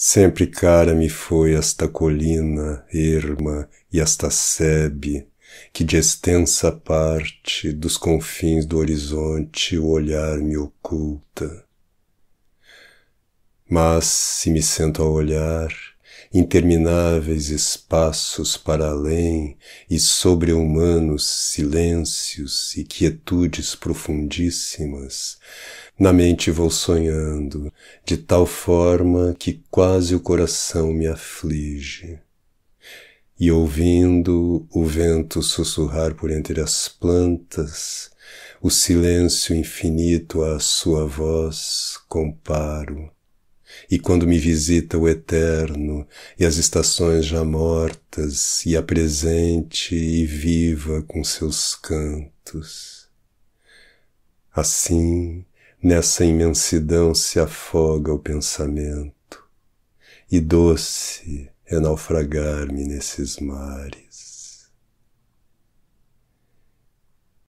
Sempre cara me foi esta colina, erma e esta sebe, que de extensa parte dos confins do horizonte o olhar me oculta. Mas se me sento a olhar, intermináveis espaços para além e sobre-humanos silêncios e quietudes profundíssimas, na mente vou sonhando, de tal forma que quase o coração me aflige. E ouvindo o vento sussurrar por entre as plantas, o silêncio infinito à sua voz comparo e quando me visita o eterno e as estações já mortas, e a é presente e viva com seus cantos. Assim, nessa imensidão se afoga o pensamento, e doce é naufragar-me nesses mares.